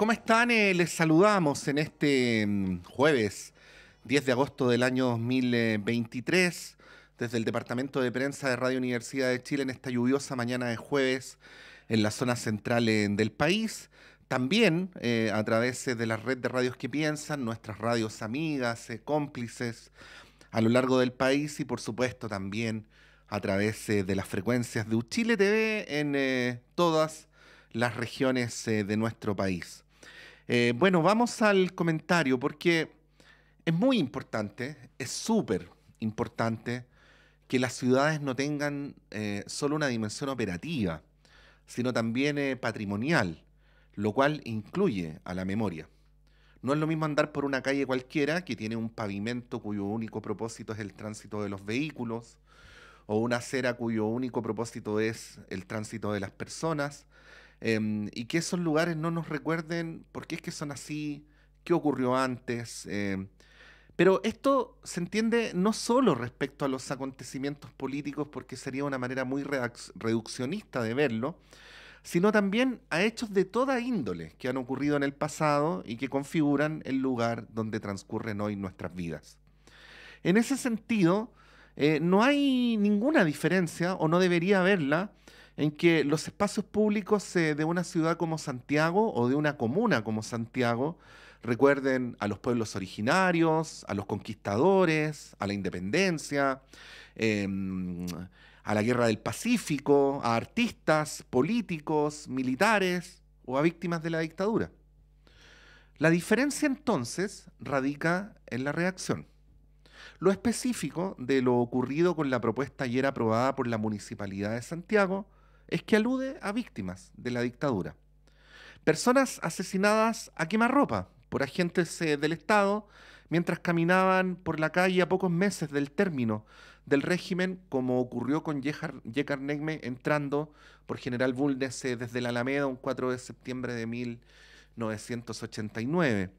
¿Cómo están? Eh, les saludamos en este mm, jueves 10 de agosto del año 2023 eh, desde el Departamento de Prensa de Radio Universidad de Chile en esta lluviosa mañana de jueves en la zona central eh, del país. También a través de la red de radios que piensan, nuestras radios amigas, cómplices a lo largo del país y por supuesto también a través de las frecuencias de Uchile TV en todas las regiones de nuestro país. Eh, bueno, vamos al comentario porque es muy importante, es súper importante que las ciudades no tengan eh, solo una dimensión operativa, sino también eh, patrimonial, lo cual incluye a la memoria. No es lo mismo andar por una calle cualquiera que tiene un pavimento cuyo único propósito es el tránsito de los vehículos, o una acera cuyo único propósito es el tránsito de las personas, Em, y que esos lugares no nos recuerden por qué es que son así, qué ocurrió antes. Em. Pero esto se entiende no solo respecto a los acontecimientos políticos, porque sería una manera muy reduccionista de verlo, sino también a hechos de toda índole que han ocurrido en el pasado y que configuran el lugar donde transcurren hoy nuestras vidas. En ese sentido, eh, no hay ninguna diferencia, o no debería haberla, en que los espacios públicos eh, de una ciudad como Santiago o de una comuna como Santiago recuerden a los pueblos originarios, a los conquistadores, a la independencia, em, a la guerra del Pacífico, a artistas, políticos, militares o a víctimas de la dictadura. La diferencia entonces radica en la reacción. Lo específico de lo ocurrido con la propuesta ayer aprobada por la Municipalidad de Santiago es que alude a víctimas de la dictadura. Personas asesinadas a quemarropa por agentes eh, del Estado mientras caminaban por la calle a pocos meses del término del régimen, como ocurrió con Yekar Negme entrando por General Bulnes eh, desde la Alameda un 4 de septiembre de 1989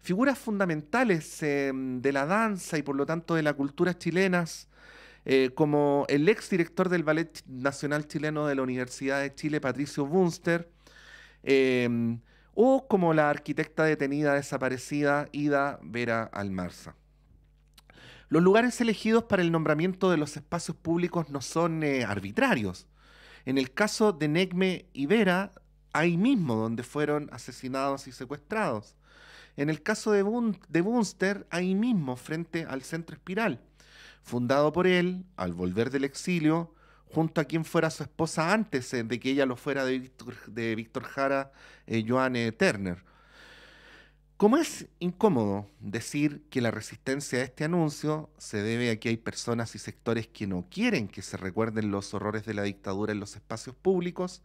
figuras fundamentales eh, de la danza y por lo tanto de la cultura chilenas eh, como el ex director del Ballet Nacional Chileno de la Universidad de Chile, Patricio Bunster, em, o como la arquitecta detenida desaparecida Ida Vera Almarza. Los lugares elegidos para el nombramiento de los espacios públicos no son eh, arbitrarios. En el caso de Negme y Vera, ahí mismo donde fueron asesinados y secuestrados. En el caso de, de Bunster, ahí mismo, frente al centro espiral fundado por él al volver del exilio, junto a quien fuera su esposa antes eh, de que ella lo fuera de Víctor, de Víctor Jara, eh, Joanne Turner. Como es incómodo decir que la resistencia a este anuncio se debe a que hay personas y sectores que no quieren que se recuerden los horrores de la dictadura en los espacios públicos,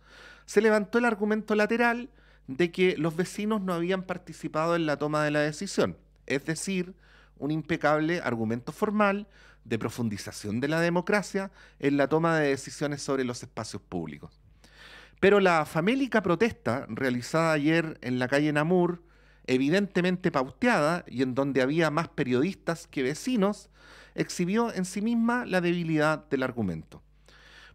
se levantó el argumento lateral de que los vecinos no habían participado en la toma de la decisión, es decir, un impecable argumento formal de profundización de la democracia en la toma de decisiones sobre los espacios públicos. Pero la famélica protesta realizada ayer en la calle Namur, evidentemente pauteada y en donde había más periodistas que vecinos, exhibió en sí misma la debilidad del argumento.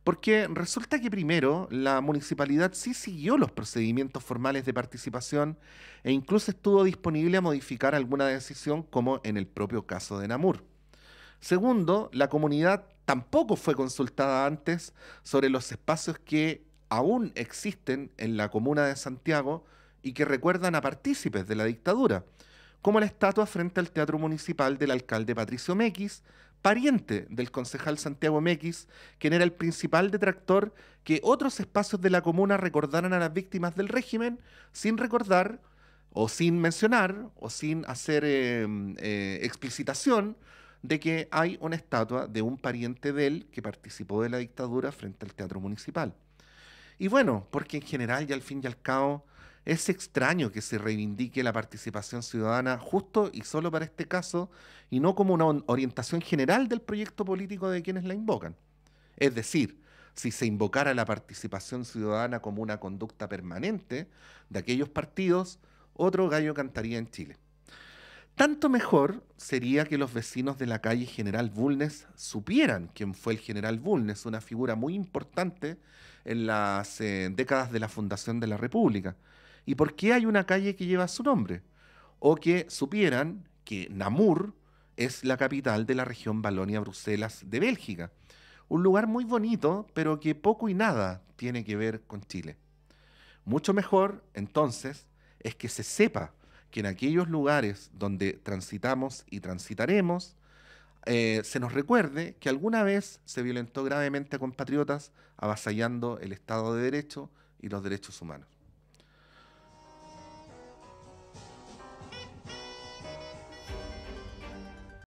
Porque resulta que primero la municipalidad sí siguió los procedimientos formales de participación e incluso estuvo disponible a modificar alguna decisión como en el propio caso de Namur. Segundo, la comunidad tampoco fue consultada antes sobre los espacios que aún existen en la comuna de Santiago y que recuerdan a partícipes de la dictadura, como la estatua frente al Teatro Municipal del alcalde Patricio Mequis, pariente del concejal Santiago Mequis, quien era el principal detractor que otros espacios de la comuna recordaran a las víctimas del régimen sin recordar o sin mencionar o sin hacer em, eh, explicitación de que hay una estatua de un pariente de él que participó de la dictadura frente al Teatro Municipal. Y bueno, porque en general y al fin y al cabo es extraño que se reivindique la participación ciudadana justo y solo para este caso y no como una orientación general del proyecto político de quienes la invocan. Es decir, si se invocara la participación ciudadana como una conducta permanente de aquellos partidos, otro gallo cantaría en Chile. Tanto mejor sería que los vecinos de la calle General Bulnes supieran quién fue el General Bulnes, una figura muy importante en las eh, décadas de la fundación de la República. ¿Y por qué hay una calle que lleva su nombre? O que supieran que Namur es la capital de la región balonia bruselas de Bélgica. Un lugar muy bonito, pero que poco y nada tiene que ver con Chile. Mucho mejor, entonces, es que se sepa que en aquellos lugares donde transitamos y transitaremos, eh, se nos recuerde que alguna vez se violentó gravemente a compatriotas avasallando el Estado de Derecho y los derechos humanos.